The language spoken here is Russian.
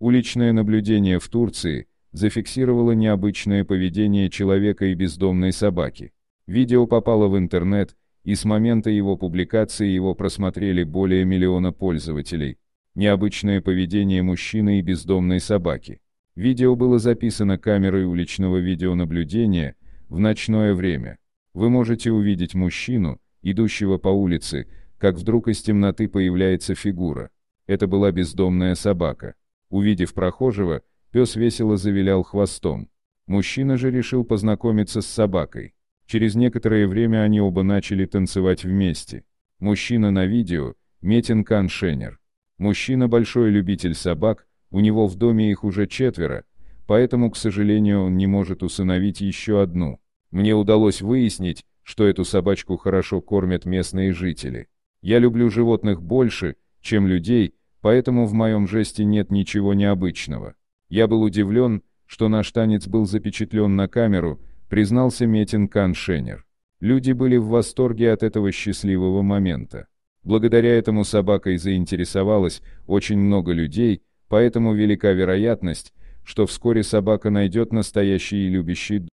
Уличное наблюдение в Турции зафиксировало необычное поведение человека и бездомной собаки. Видео попало в интернет, и с момента его публикации его просмотрели более миллиона пользователей. Необычное поведение мужчины и бездомной собаки. Видео было записано камерой уличного видеонаблюдения в ночное время. Вы можете увидеть мужчину, идущего по улице, как вдруг из темноты появляется фигура. Это была бездомная собака. Увидев прохожего, пес весело завилял хвостом. Мужчина же решил познакомиться с собакой. Через некоторое время они оба начали танцевать вместе. Мужчина на видео – Метин Кан Шенер. Мужчина – большой любитель собак, у него в доме их уже четверо, поэтому, к сожалению, он не может усыновить еще одну. Мне удалось выяснить, что эту собачку хорошо кормят местные жители. Я люблю животных больше, чем людей, поэтому в моем жесте нет ничего необычного. Я был удивлен, что наш танец был запечатлен на камеру, признался Метин Каншенер. Люди были в восторге от этого счастливого момента. Благодаря этому собакой заинтересовалось очень много людей, поэтому велика вероятность, что вскоре собака найдет настоящий и любящий